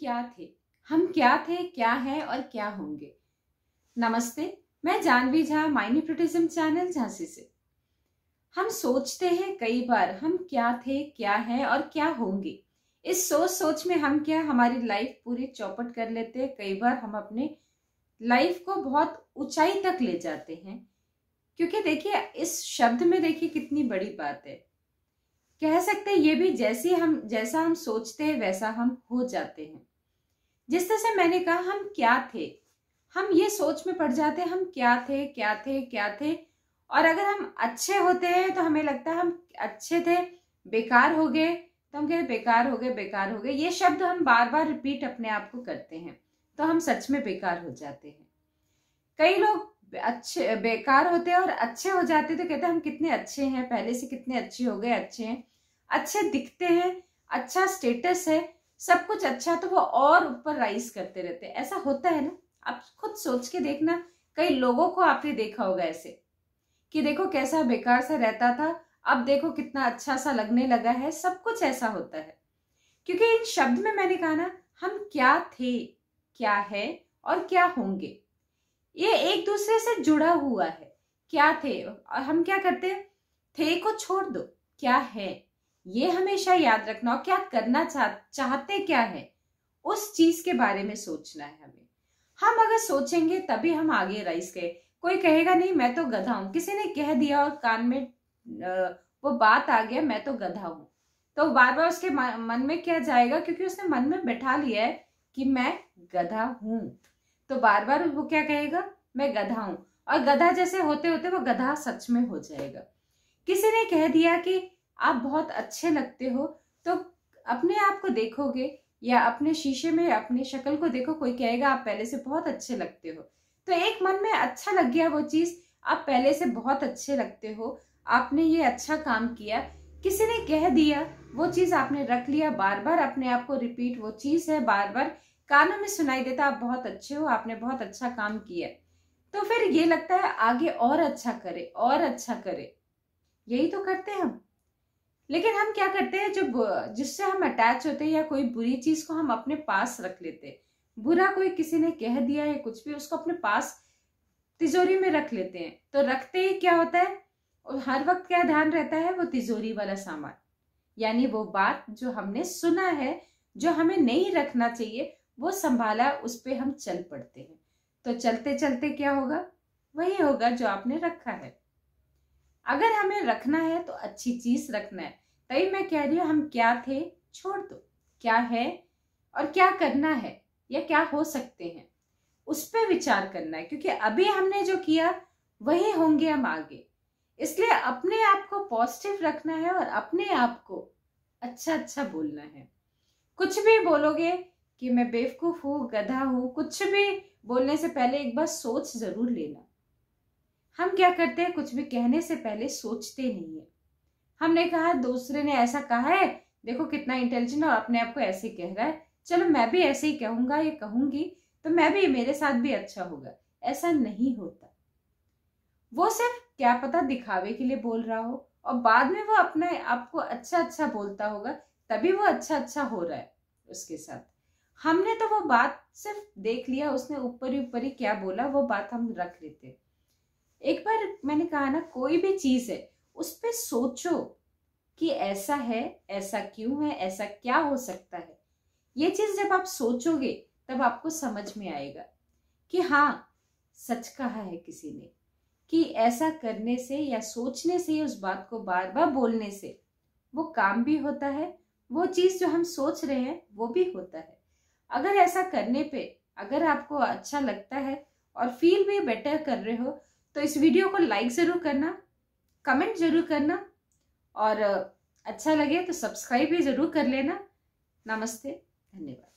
क्या थे हम क्या थे क्या हैं और क्या होंगे नमस्ते मैं जानवी झा माइनिप्रोटिज्म चैनल झांसी से हम सोचते हैं कई बार हम क्या थे क्या हैं और क्या होंगे इस सोच सोच में हम क्या हमारी लाइफ पूरी चौपट कर लेते हैं कई बार हम अपने लाइफ को बहुत ऊंचाई तक ले जाते हैं क्योंकि देखिए इस शब्द में देखिए कितनी बड़ी बात है कह सकते हैं ये भी जैसे हम जैसा हम सोचते हैं वैसा हम हो जाते हैं जिस तरह से मैंने कहा हम क्या थे हम ये सोच में पड़ जाते हम क्या थे क्या थे क्या थे और अगर हम अच्छे होते हैं तो हमें लगता है हम अच्छे थे बेकार हो गए तो हम कह रहे बेकार हो गए बेकार हो गए ये शब्द हम बार बार रिपीट अपने आप को करते हैं तो हम सच में बेकार हो जाते हैं कई लोग अच्छे बेकार होते हैं और अच्छे हो जाते तो कहते हैं हम कितने अच्छे हैं पहले से कितने अच्छे हो गए अच्छे हैं अच्छे दिखते हैं अच्छा स्टेटस है सब कुछ अच्छा तो वो और ऊपर राइज करते रहते हैं ऐसा होता है ना आप खुद सोच के देखना कई लोगों को आपने देखा होगा ऐसे कि देखो कैसा बेकार सा रहता था अब देखो कितना अच्छा सा लगने लगा है सब कुछ ऐसा होता है क्योंकि इन शब्द में मैंने कहा ना हम क्या थे क्या है और क्या होंगे ये एक दूसरे से जुड़ा हुआ है क्या थे और हम क्या करते हैं थे को छोड़ दो क्या है ये हमेशा याद रखना और क्या करना चाह चाहते क्या है उस चीज के बारे में सोचना है हमें हम अगर सोचेंगे तभी हम आगे राइस गए कोई कहेगा नहीं मैं तो गधा हूं किसी ने कह दिया और कान में वो बात आ गया मैं तो गधा हूं तो बार बार उसके मन में क्या जाएगा क्योंकि उसने मन में बैठा लिया है कि मैं गधा हूं तो बार बार वो क्या कहेगा मैं गधा हूं और गधा जैसे होते होते वो गधा सच में हो जाएगा किसी ने कह दिया कि आप बहुत अच्छे लगते हो तो अपने आप को देखोगे या अपने शीशे में अपनी शक्ल को देखो कोई कहेगा आप पहले से बहुत अच्छे लगते हो तो एक मन में अच्छा लग गया वो चीज़ आप पहले से बहुत अच्छे लगते हो आपने ये अच्छा काम किया किसी ने कह दिया वो चीज़ आपने रख लिया बार बार अपने आप को रिपीट वो चीज़ है बार बार कानों में सुनाई देता आप बहुत अच्छे हो आपने बहुत अच्छा काम किया तो फिर ये लगता है आगे और अच्छा करे और अच्छा करे यही तो करते हैं हम लेकिन हम क्या करते हैं जब जिससे हम अटैच होते हैं या कोई बुरी चीज़ को हम अपने पास रख लेते हैं बुरा कोई किसी ने कह दिया है कुछ भी उसको अपने पास तिजोरी में रख लेते हैं तो रखते ही क्या होता है और हर वक्त क्या ध्यान रहता है वो तिजोरी वाला सामान यानी वो बात जो हमने सुना है जो हमें नहीं रखना चाहिए वो संभाला उस पर हम चल पड़ते हैं तो चलते चलते क्या होगा वही होगा जो आपने रखा है अगर हमें रखना है तो अच्छी चीज रखना है तभी मैं कह रही हूँ हम क्या थे छोड़ दो क्या है और क्या करना है या क्या हो सकते हैं उस पर विचार करना है क्योंकि अभी हमने जो किया वही होंगे हम आगे इसलिए अपने आप को पॉजिटिव रखना है और अपने आप को अच्छा अच्छा बोलना है कुछ भी बोलोगे कि मैं बेवकूफ हूँ गधा हूँ कुछ भी बोलने से पहले एक बार सोच जरूर लेना हम क्या करते हैं कुछ भी कहने से पहले सोचते नहीं है हमने कहा दूसरे ने ऐसा कहा है देखो कितना इंटेलिजेंट और अपने आप को ऐसे कह रहा है चलो मैं भी ऐसे ही कहूंगा या कहूंगी तो मैं भी मेरे साथ भी अच्छा होगा ऐसा नहीं होता वो सिर्फ क्या पता दिखावे के लिए बोल रहा हो और बाद में वो अपने आपको अच्छा अच्छा बोलता होगा तभी वो अच्छा अच्छा हो रहा है उसके साथ हमने तो वो बात सिर्फ देख लिया उसने ऊपर ही ऊपर ही क्या बोला वो बात हम रख लेते हैं एक बार मैंने कहा ना कोई भी चीज़ है उस पर सोचो कि ऐसा है ऐसा क्यों है ऐसा क्या हो सकता है ये चीज़ जब आप सोचोगे तब आपको समझ में आएगा कि हाँ सच कहा है किसी ने कि ऐसा करने से या सोचने से उस बात को बार बार बोलने से वो काम भी होता है वो चीज़ जो हम सोच रहे हैं वो भी होता है अगर ऐसा करने पे अगर आपको अच्छा लगता है और फील भी बेटर कर रहे हो तो इस वीडियो को लाइक ज़रूर करना कमेंट ज़रूर करना और अच्छा लगे तो सब्सक्राइब भी ज़रूर कर लेना नमस्ते धन्यवाद